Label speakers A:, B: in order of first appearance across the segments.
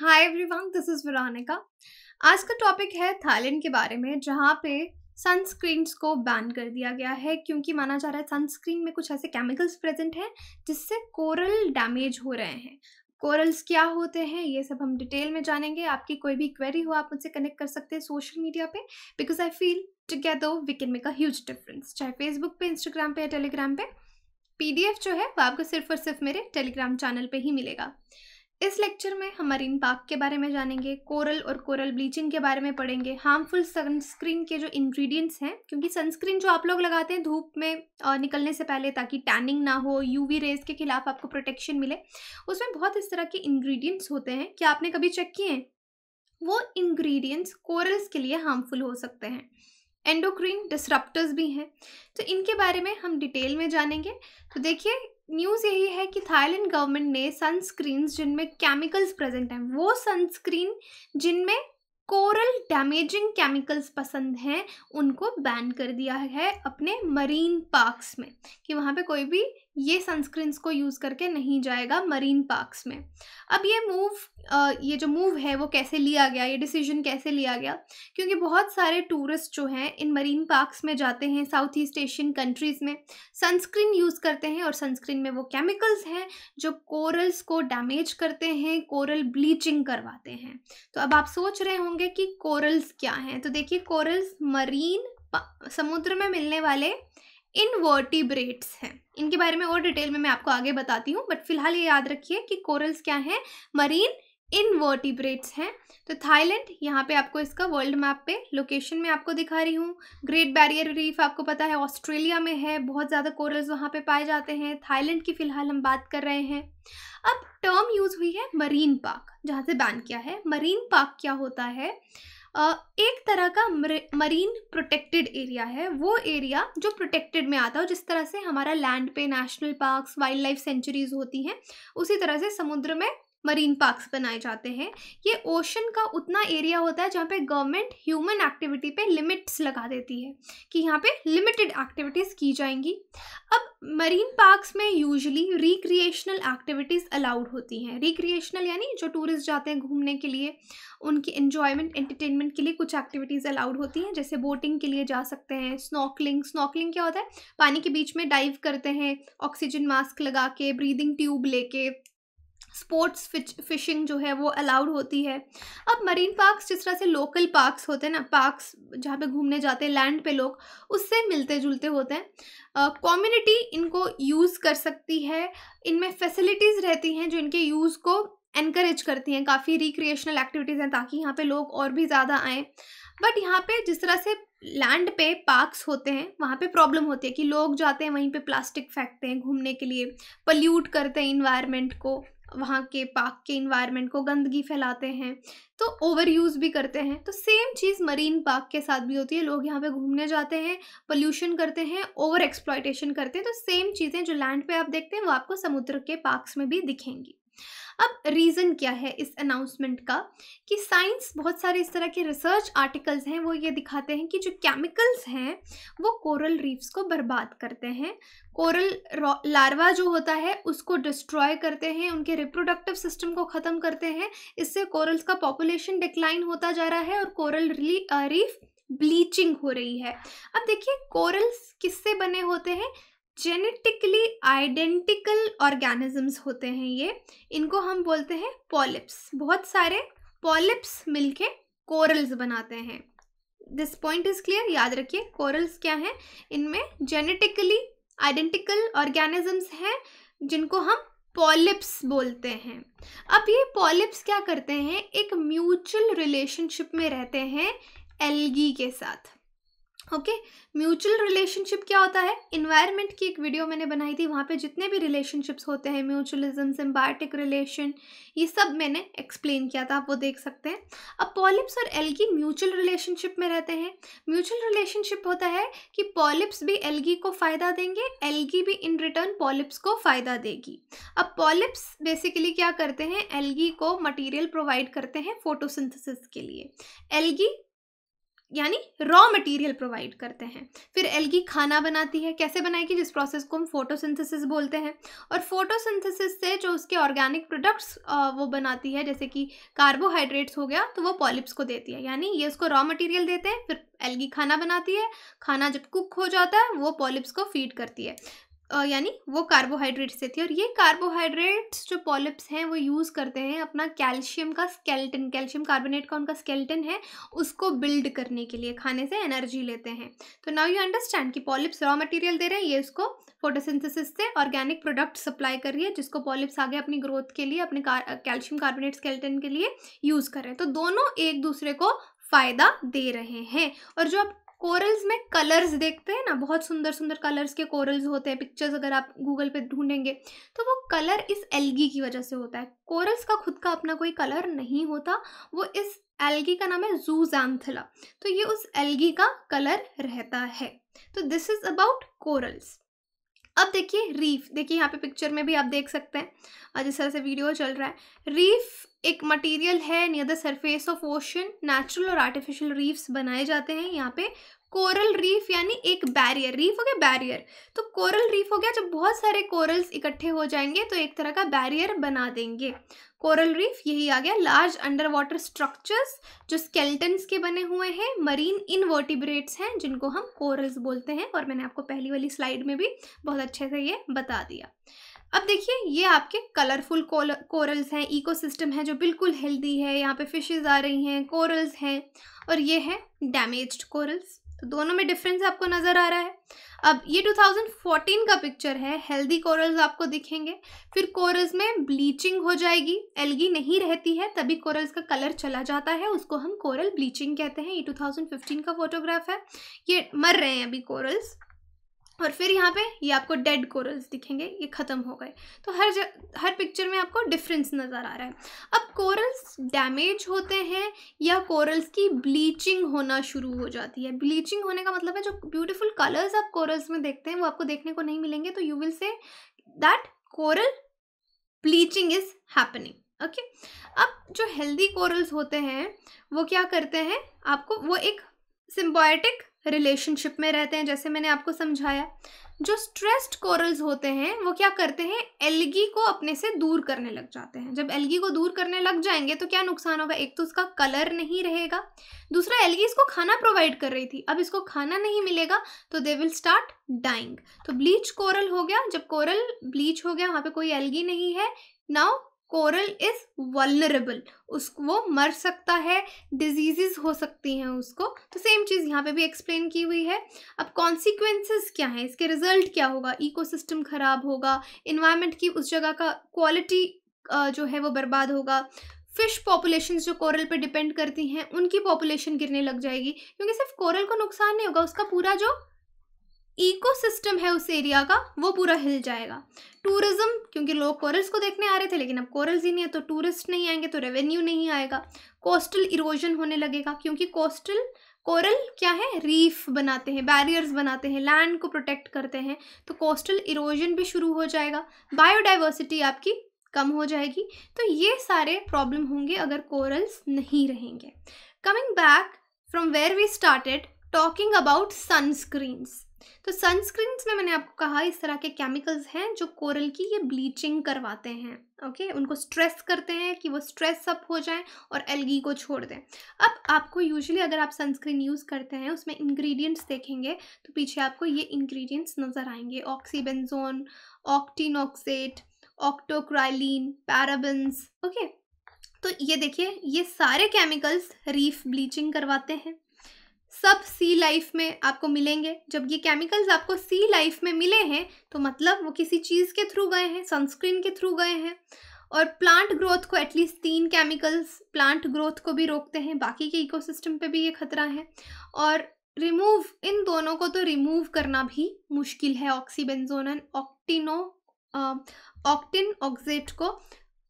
A: hi everyone this is Veronica आज का topic है थाईलैंड के बारे में जहाँ पे सनस्क्रीन्स को बैन कर दिया गया है क्योंकि माना जा रहा है सनस्क्रीन में कुछ ऐसे केमिकल्स प्रेजेंट हैं जिससे कोरल डैमेज हो रहे हैं कोरल्स क्या होते हैं ये सब हम डिटेल में जानेंगे आपकी कोई भी क्वेरी हो आप मुझसे कनेक्ट कर सकते हैं सोशल मीडिया पे because I feel together we can make a huge difference चाहे फेसबुक पे इंस्टाग्राम पे या टेलीग्राम पे पीडीएफ जो है वो आपको सिर्फ और सिर्फ मेरे टेलीग्राम चैनल पे ही मिलेगा इस लेक्चर में हम मरीन पार्क के बारे में जानेंगे कोरल और कोरल ब्लीचिंग के बारे में पढ़ेंगे हार्मफुल सनस्क्रीन के जो इंग्रेडिएंट्स हैं क्योंकि सनस्क्रीन जो आप लोग लगाते हैं धूप में निकलने से पहले ताकि टैनिंग ना हो यूवी रेज के खिलाफ आपको प्रोटेक्शन मिले उसमें बहुत इस तरह के इंग्रेडिएंट्स होते हैं क्या आपने कभी चेक किए हैं वो इंग्रेडिएंट्स कोरल्स के लिए हार्मफुल हो सकते हैं एंडोक्रीन डिसरप्टर्स भी हैं तो इनके बारे में हम डिटेल में जानेंगे तो देखिए न्यूज़ यही है कि थाईलैंड गवर्नमेंट ने सनस्क्रीन जिनमें केमिकल्स प्रेजेंट हैं वो सनस्क्रीन जिनमें कोरल डैमेजिंग केमिकल्स पसंद हैं उनको बैन कर दिया है अपने मरीन पार्क्स में कि वहाँ पे कोई भी ये सनस्क्रीन्स को यूज़ करके नहीं जाएगा मरीन पार्क्स में अब ये मूव ये जो मूव है वो कैसे लिया गया ये डिसीजन कैसे लिया गया क्योंकि बहुत सारे टूरिस्ट जो हैं इन मरीन पार्क्स में जाते हैं साउथ ईस्ट एशियन कंट्रीज़ में सनस्क्रीन यूज़ करते हैं और सनस्क्रीन में वो केमिकल्स हैं जो कोरल्स को डैमेज करते हैं कोरल ब्लीचिंग करवाते हैं तो अब आप सोच रहे होंगे कि कोरल्स क्या हैं तो देखिए कोरल्स मरीन समुद्र में मिलने वाले इनवर्टिब्रेट्स हैं इनके बारे में और डिटेल में मैं आपको आगे बताती हूँ बट फिलहाल ये याद रखिए कि कोरल्स क्या हैं मरीन इनवर्टिब्रेट्स हैं तो थाईलैंड यहाँ पे आपको इसका वर्ल्ड मैप पे लोकेशन में आपको दिखा रही हूँ ग्रेट बैरियर रीफ आपको पता है ऑस्ट्रेलिया में है बहुत ज़्यादा कोरल्स वहाँ पे पाए जाते हैं थाईलैंड की फ़िलहाल हम बात कर रहे हैं अब टर्म यूज़ हुई है मरीन पार्क जहाँ से बैन किया है मरीन पार्क क्या होता है एक तरह का मरीन प्रोटेक्टेड एरिया है वो एरिया जो प्रोटेक्टेड में आता है जिस तरह से हमारा लैंड पे national parks wildlife sanctuaries होती हैं उसी तरह से समुद्र में मरीन पार्क्स बनाए जाते हैं ये ओशन का उतना एरिया होता है जहाँ पे गवर्नमेंट ह्यूमन एक्टिविटी पे लिमिट्स लगा देती है कि यहाँ पे लिमिटेड एक्टिविटीज़ की जाएंगी अब मरीन पार्क्स में यूजली रिक्रिएशनल एक्टिविटीज़ अलाउड होती हैं रिक्रिएशनल यानी जो टूरिस्ट जाते हैं घूमने के लिए उनकी इन्जॉयमेंट एंटरटेनमेंट के लिए कुछ एक्टिविटीज़ अलाउड होती हैं जैसे बोटिंग के लिए जा सकते हैं स्नॉकलिंग स्नॉकलिंग क्या होता है पानी के बीच में डाइव करते हैं ऑक्सीजन मास्क लगा के ब्रीदिंग ट्यूब लेके स्पोर्ट्स फिशिंग जो है वो अलाउड होती है अब मरीन पार्क्स जिस तरह से लोकल पार्क्स होते हैं ना पार्क्स जहाँ पे घूमने जाते हैं लैंड पे लोग उससे मिलते जुलते होते हैं कम्युनिटी uh, इनको यूज़ कर सकती है इनमें फैसिलिटीज़ रहती हैं जो इनके यूज़ को इनक्रेज करती हैं काफ़ी रिक्रिएशनल एक्टिविटीज़ हैं ताकि यहाँ पर लोग और भी ज़्यादा आएँ बट यहाँ पर जिस तरह से लैंड पे पार्क्स होते हैं वहाँ पे प्रॉब्लम होती है कि लोग जाते हैं वहीं पे प्लास्टिक फेंकते हैं घूमने के लिए पल्यूट करते हैं इन्वायरमेंट को वहाँ के पार्क के इन्वायरमेंट को गंदगी फैलाते हैं तो ओवर यूज़ भी करते हैं तो सेम चीज़ मरीन पार्क के साथ भी होती है लोग यहाँ पे घूमने जाते हैं पोल्यूशन करते हैं ओवर एक्सप्लॉयटेशन करते हैं तो सेम चीज़ें जो लैंड पे आप देखते हैं वो आपको समुद्र के पार्क्स में भी दिखेंगी अब रीज़न क्या है इस अनाउंसमेंट का कि साइंस बहुत सारे इस तरह के रिसर्च आर्टिकल्स हैं वो ये दिखाते हैं कि जो केमिकल्स हैं वो कोरल रीफ्स को बर्बाद करते हैं कोरल लार्वा जो होता है उसको डिस्ट्रॉय करते हैं उनके रिप्रोडक्टिव सिस्टम को ख़त्म करते हैं इससे कोरल्स का पॉपुलेशन डिक्लाइन होता जा रहा है और कोरल रीफ ब्लीचिंग हो रही है अब देखिए कोरल्स किससे बने होते हैं जेनेटिकली आइडेंटिकल ऑर्गेनिजम्स होते हैं ये इनको हम बोलते हैं पॉलिप्स बहुत सारे पॉलिप्स मिलके कोरल्स बनाते हैं दिस पॉइंट इज क्लियर याद रखिए कोरल्स क्या हैं इनमें जेनेटिकली आइडेंटिकल ऑर्गेनिजम्स हैं जिनको हम पॉलिप्स बोलते हैं अब ये पॉलिप्स क्या करते हैं एक म्यूचुअल रिलेशनशिप में रहते हैं एलगी के साथ ओके म्यूचुअल रिलेशनशिप क्या होता है इन्वायरमेंट की एक वीडियो मैंने बनाई थी वहाँ पे जितने भी रिलेशनशिप्स होते हैं म्यूचुअलिज्म सिम्बायोटिक रिलेशन ये सब मैंने एक्सप्लेन किया था आप वो देख सकते हैं अब पॉलिप्स और एल्गी म्यूचुअल रिलेशनशिप में रहते हैं म्यूचुअल रिलेशनशिप होता है कि पॉलिप्स भी एल्गी को फ़ायदा देंगे एल्गी भी इन रिटर्न पॉलिप्स को फ़ायदा देगी अब पॉलिप्स बेसिकली क्या करते हैं एल्गी को मटीरियल प्रोवाइड करते हैं फोटोसिंथिस के लिए एल्गी यानी रॉ मटेरियल प्रोवाइड करते हैं फिर एल्गी खाना बनाती है कैसे बनाएगी जिस प्रोसेस को हम फोटोसिंथेसिस बोलते हैं और फोटोसिंथेसिस से जो उसके ऑर्गेनिक प्रोडक्ट्स वो बनाती है जैसे कि कार्बोहाइड्रेट्स हो गया तो वो पॉलिप्स को देती है यानी ये उसको रॉ मटेरियल देते हैं फिर एल्गी खाना बनाती है खाना जब कुक हो जाता है वो पॉलिप्स को फीड करती है यानी वो कार्बोहाइड्रेट्स से थी और ये कार्बोहाइड्रेट्स जो पॉलिप्स हैं वो यूज़ करते हैं अपना कैल्शियम का स्केल्टन कैल्शियम कार्बोनेट का उनका स्केल्टन है उसको बिल्ड करने के लिए खाने से एनर्जी लेते हैं तो नाउ यू अंडरस्टैंड कि पॉलिप्स रॉ मटेरियल दे रहे हैं ये उसको फोटोसिंथेसिस से ऑर्गेनिक प्रोडक्ट सप्लाई कर रही है जिसको पॉलिप्स आगे अपनी ग्रोथ के लिए अपने कैल्शियम कार्बोनेट स्केल्टन के लिए यूज़ करें तो दोनों एक दूसरे को फ़ायदा दे रहे हैं और जो आप कोरल्स में कलर्स देखते हैं ना बहुत सुंदर सुंदर कलर्स के कोरल्स होते हैं पिक्चर्स अगर आप गूगल पे ढूंढेंगे तो वो कलर इस एल्गी की वजह से होता है कोरल्स का खुद का अपना कोई कलर नहीं होता वो इस एल्गी का नाम है जूजैम्थिला तो ये उस एल्गी का कलर रहता है तो दिस इज़ अबाउट कोरल्स अब देखिए रीफ देखिए यहाँ पे पिक्चर में भी आप देख सकते हैं और जिस तरह से वीडियो चल रहा है रीफ एक मटेरियल है near the surface of ocean natural और आर्टिफिशियल रीफ्स बनाए जाते हैं यहाँ पे कोरल रीफ यानी एक बैरियर रीफ हो गया बैरियर तो कोरल रीफ हो गया जब बहुत सारे कोरल्स इकट्ठे हो जाएंगे तो एक तरह का बैरियर बना देंगे कोरल रीफ यही आ गया लार्ज अंडर वाटर स्ट्रक्चर्स जो स्केल्टन्स के बने हुए हैं मरीन इनवर्टिब्रेट्स हैं जिनको हम कोरल्स बोलते हैं और मैंने आपको पहली वाली स्लाइड में भी बहुत अच्छे से ये बता दिया अब देखिए ये आपके कलरफुल कोरल्स हैं इकोसिस्टम है जो बिल्कुल हेल्दी है यहाँ पे फिशेज आ रही हैं कोरल्स हैं और ये है डैमेज्ड कोरल्स तो दोनों में डिफरेंस आपको नज़र आ रहा है अब ये 2014 का पिक्चर है हेल्दी कोरल्स आपको दिखेंगे फिर कोरल्स में ब्लीचिंग हो जाएगी एलगी नहीं रहती है तभी कोरल्स का कलर चला जाता है उसको हम कोरल ब्लीचिंग कहते हैं ये 2015 का फोटोग्राफ है ये मर रहे हैं अभी कोरल्स और फिर यहाँ पे ये आपको डेड कोरल्स दिखेंगे ये ख़त्म हो गए तो हर ज हर पिक्चर में आपको डिफरेंस नज़र आ रहा है अब कोरल्स डैमेज होते हैं या कोरल्स की ब्लीचिंग होना शुरू हो जाती है ब्लीचिंग होने का मतलब है जो ब्यूटीफुल कलर्स आप कोरल्स में देखते हैं वो आपको देखने को नहीं मिलेंगे तो you will say that coral bleaching is happening okay अब जो हेल्दी कोरल्स होते हैं वो क्या करते हैं आपको वो एक सिम्बॉयटिक रिलेशनशिप में रहते हैं जैसे मैंने आपको समझाया जो स्ट्रेस्ड कोरल्स होते हैं वो क्या करते हैं एलगी को अपने से दूर करने लग जाते हैं जब एलगी को दूर करने लग जाएंगे तो क्या नुकसान होगा एक तो उसका कलर नहीं रहेगा दूसरा एलगी इसको खाना प्रोवाइड कर रही थी अब इसको खाना नहीं मिलेगा तो दे विल स्टार्ट डाइंग तो ब्लीच कोरल हो गया जब कोरल ब्लीच हो गया वहाँ पर कोई एलगी नहीं है नाउ कोरल इज वलरेबल उसको वो मर सकता है डिजीजेज हो सकती हैं उसको तो सेम चीज़ यहाँ पे भी एक्सप्लेन की हुई है अब कॉन्सिक्वेंसेस क्या हैं इसके रिजल्ट क्या होगा इकोसिस्टम ख़राब होगा इन्वायरमेंट की उस जगह का क्वालिटी जो है वो बर्बाद होगा फिश पॉपुलेशन जो कोरल पे डिपेंड करती हैं उनकी पॉपुलेशन गिरने लग जाएगी क्योंकि सिर्फ कोरल को नुकसान नहीं होगा उसका पूरा जो इकोसिस्टम है उस एरिया का वो पूरा हिल जाएगा टूरिज्म क्योंकि लोग कोरल्स को देखने आ रहे थे लेकिन अब कोरल्स ही नहीं है तो टूरिस्ट नहीं आएंगे तो रेवेन्यू नहीं आएगा कोस्टल इरोजन होने लगेगा क्योंकि कोस्टल कोरल क्या है रीफ बनाते हैं बैरियर्स बनाते हैं लैंड को प्रोटेक्ट करते हैं तो कोस्टल इरोजन भी शुरू हो जाएगा बायोडाइवर्सिटी आपकी कम हो जाएगी तो ये सारे प्रॉब्लम होंगे अगर कोरल्स नहीं रहेंगे coming back from where we started talking about sunscreens तो सनस्क्रीन्स में मैंने आपको कहा इस तरह के केमिकल्स हैं जो कोरल की ये ब्लीचिंग करवाते हैं ओके उनको स्ट्रेस करते हैं कि वो स्ट्रेस अप हो जाएं और एलगी को छोड़ दें अब आपको यूजुअली अगर आप सनस्क्रीन यूज़ करते हैं उसमें इंग्रेडिएंट्स देखेंगे तो पीछे आपको ये इंग्रेडिएंट्स नज़र आएंगे ऑक्सीबेंजोन ऑक्सेट ऑक्टोक्राइलिन पैराबन्स ओके तो ये देखिए ये सारे केमिकल्स रीफ ब्लीचिंग करवाते हैं सब सी लाइफ में आपको मिलेंगे जब ये केमिकल्स आपको सी लाइफ में मिले हैं तो मतलब वो किसी चीज़ के थ्रू गए हैं सनस्क्रीन के थ्रू गए हैं और प्लांट ग्रोथ को एटलीस्ट तीन केमिकल्स प्लांट ग्रोथ को भी रोकते हैं बाकी के इकोसिस्टम पे भी ये खतरा है और रिमूव इन दोनों को तो रिमूव करना भी मुश्किल है ऑक्सीबेंजोन ऑक्टिनो ऑक्टिन ऑक्जेट को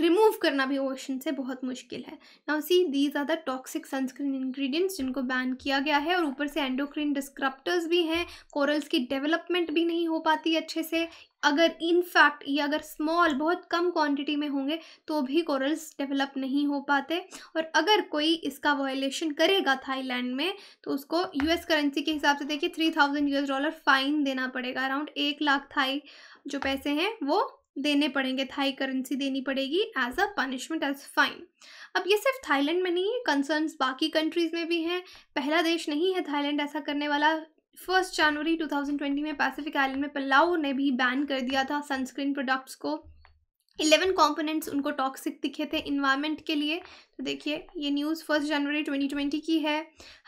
A: रिमूव करना भी ओशन से बहुत मुश्किल है now see these are the toxic sunscreen ingredients जिनको बैन किया गया है और ऊपर से एंडोक्रीन डिस्क्रप्टर्स भी हैं कोरल्स की डेवलपमेंट भी नहीं हो पाती अच्छे से अगर इनफैक्ट ये अगर स्मॉल बहुत कम क्वांटिटी में होंगे तो भी कोरल्स डेवलप नहीं हो पाते और अगर कोई इसका वायलेशन करेगा थाईलैंड में तो उसको यूएस करेंसी के हिसाब से देखिए three thousand US dollar fine देना पड़ेगा अराउंड एक लाख थाई जो पैसे हैं वो देने पड़ेंगे थाई करेंसी देनी पड़ेगी as a punishment as fine अब ये सिर्फ थाईलैंड में नहीं है कंसर्न्स बाकी कंट्रीज़ में भी हैं पहला देश नहीं है थाईलैंड ऐसा करने वाला फर्स्ट जनवरी 2020 में पैसिफिक आइलैंड में पलाओ ने भी बैन कर दिया था सनस्क्रीन प्रोडक्ट्स को इलेवन कॉम्पोनेंट्स उनको टॉक्सिक दिखे थे इन्वायरमेंट के लिए तो देखिए ये न्यूज़ फर्स्ट जनवरी 2020 की है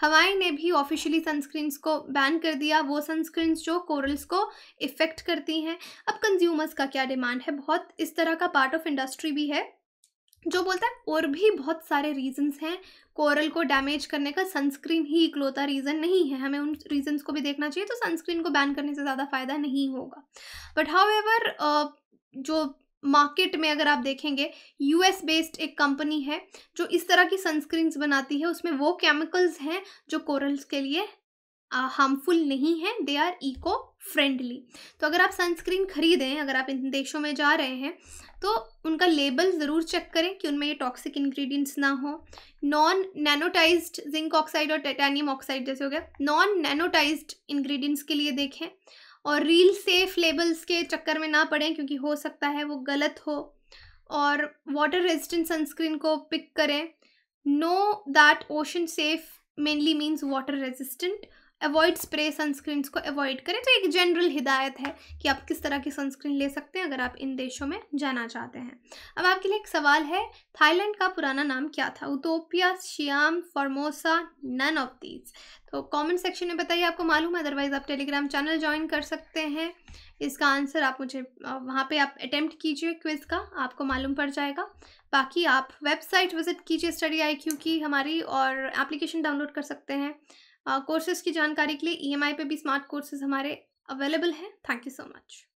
A: हवाई ने भी ऑफिशियली सनस्क्रीन्स को बैन कर दिया वो सनस्क्रीन्स जो कोरल्स को इफ़ेक्ट करती हैं अब कंज्यूमर्स का क्या डिमांड है बहुत इस तरह का पार्ट ऑफ इंडस्ट्री भी है जो बोलता है और भी बहुत सारे रीजंस हैं कोरल को डैमेज करने का सनस्क्रीन ही इकलौता रीज़न नहीं है हमें उन रीजंस को भी देखना चाहिए तो सनस्क्रीन को बैन करने से ज़्यादा फ़ायदा नहीं होगा बट हाउ जो मार्केट में अगर आप देखेंगे यूएस बेस्ड एक कंपनी है जो इस तरह की सनस्क्रीन्स बनाती है उसमें वो केमिकल्स हैं जो कोरल्स के लिए हार्मफुल uh, नहीं है दे आर इको फ्रेंडली तो अगर आप सनस्क्रीन खरीदें अगर आप इन देशों में जा रहे हैं तो उनका लेबल ज़रूर चेक करें कि उनमें ये टॉक्सिक इंग्रेडिएंट्स ना हो नॉन नैनोटाइज जिंक ऑक्साइड और टाटानियम ऑक्साइड जैसे हो गया नॉन नैनोटाइज इंग्रेडिएंट्स के लिए देखें और रील सेफ लेबल्स के चक्कर में ना पड़ें क्योंकि हो सकता है वो गलत हो और वाटर रेजिस्टेंट सनस्क्रीन को पिक करें know that ocean safe mainly means water resistant avoid spray sunscreens को अवॉइड करें तो एक जनरल हिदायत है कि आप किस तरह की सनस्क्रीन ले सकते हैं अगर आप इन देशों में जाना चाहते हैं अब आपके लिए एक सवाल है थाईलैंड का पुराना नाम क्या था Utopia Siam Formosa none of these तो कमेंट सेक्शन में बताइए आपको मालूम है अदरवाइज़ आप टेलीग्राम चैनल ज्वाइन कर सकते हैं इसका आंसर आप मुझे वहाँ पे आप अटैम्प्ट कीजिए क्विज़ का आपको मालूम पड़ जाएगा बाकी आप वेबसाइट विज़िट कीजिए स्टडी आई क्यू की हमारी और एप्लीकेशन डाउनलोड कर सकते हैं कोर्सेज़ की जानकारी के लिए ई e पे भी स्मार्ट कोर्सेज़ हमारे अवेलेबल हैं थैंक यू सो मच